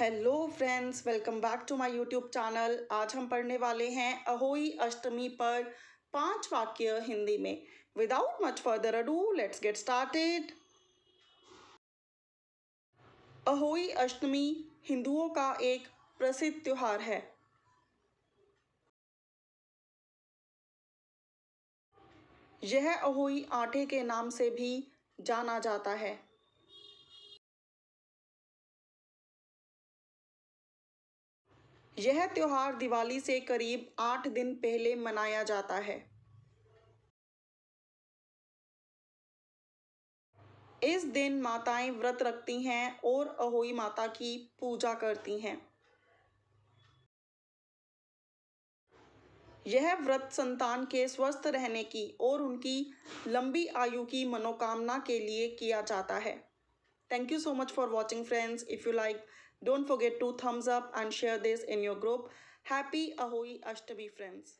Hello friends welcome back to my YouTube channel आज हम पढ़ने वाले हैं अहोई अष्टमी पर पांच वाक्य हिंदी में without much further ado let's get started Ahoi Ashtami हिंदुओं का एक प्रसिद्ध त्यौहार है यह अहोई आटे के नाम से भी जाना जाता है यह त्यौहार दिवाली से करीब आठ दिन पहले मनाया जाता है इस दिन माताएं व्रत रखती हैं और अहोई माता की पूजा करती हैं यह व्रत संतान के स्वस्थ रहने की और उनकी लंबी आयु की मनोकामना के लिए किया जाता है Thank you so much for watching friends. If you like, don't forget to thumbs up and share this in your group. Happy Ahoy Ashtami friends.